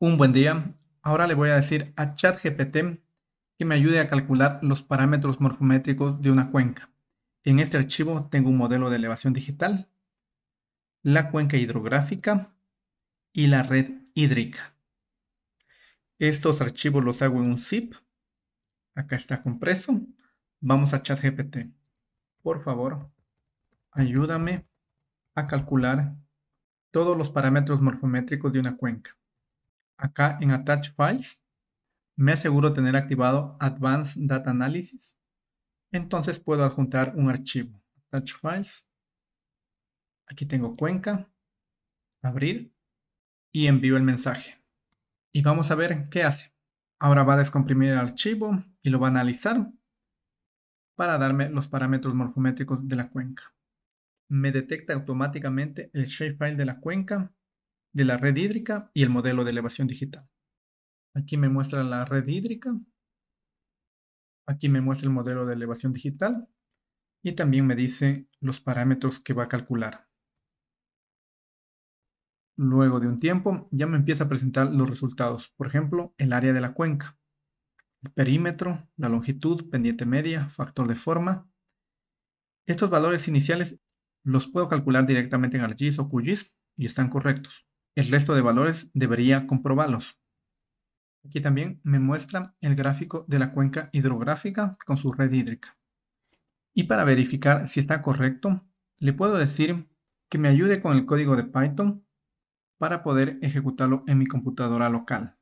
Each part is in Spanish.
Un buen día. Ahora le voy a decir a ChatGPT que me ayude a calcular los parámetros morfométricos de una cuenca. En este archivo tengo un modelo de elevación digital, la cuenca hidrográfica y la red hídrica. Estos archivos los hago en un zip. Acá está compreso. Vamos a ChatGPT. Por favor, ayúdame a calcular todos los parámetros morfométricos de una cuenca. Acá en Attach Files, me aseguro tener activado Advanced Data Analysis. Entonces puedo adjuntar un archivo. Attach Files. Aquí tengo Cuenca. Abrir. Y envío el mensaje. Y vamos a ver qué hace. Ahora va a descomprimir el archivo y lo va a analizar para darme los parámetros morfométricos de la cuenca. Me detecta automáticamente el shapefile de la cuenca de la red hídrica y el modelo de elevación digital. Aquí me muestra la red hídrica. Aquí me muestra el modelo de elevación digital. Y también me dice los parámetros que va a calcular. Luego de un tiempo ya me empieza a presentar los resultados. Por ejemplo, el área de la cuenca, el perímetro, la longitud, pendiente media, factor de forma. Estos valores iniciales los puedo calcular directamente en ArcGIS o QGIS y están correctos. El resto de valores debería comprobarlos. Aquí también me muestra el gráfico de la cuenca hidrográfica con su red hídrica. Y para verificar si está correcto, le puedo decir que me ayude con el código de Python para poder ejecutarlo en mi computadora local.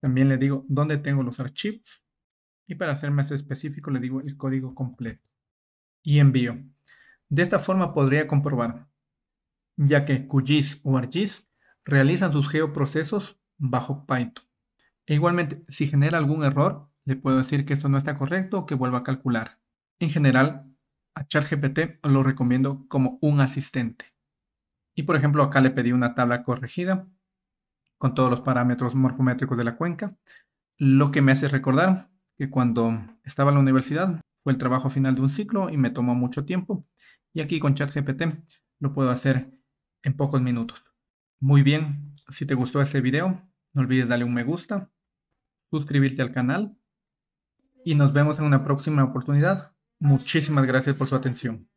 También le digo dónde tengo los archivos y para ser más específico le digo el código completo y envío. De esta forma podría comprobar, ya que QGIS o ArcGIS realizan sus geoprocesos bajo Python. E igualmente, si genera algún error, le puedo decir que esto no está correcto o que vuelva a calcular. En general, a ChatGPT lo recomiendo como un asistente. Y por ejemplo, acá le pedí una tabla corregida con todos los parámetros morfométricos de la cuenca, lo que me hace recordar que cuando estaba en la universidad fue el trabajo final de un ciclo y me tomó mucho tiempo. Y aquí con ChatGPT lo puedo hacer en pocos minutos. Muy bien, si te gustó este video, no olvides darle un me gusta, suscribirte al canal y nos vemos en una próxima oportunidad. Muchísimas gracias por su atención.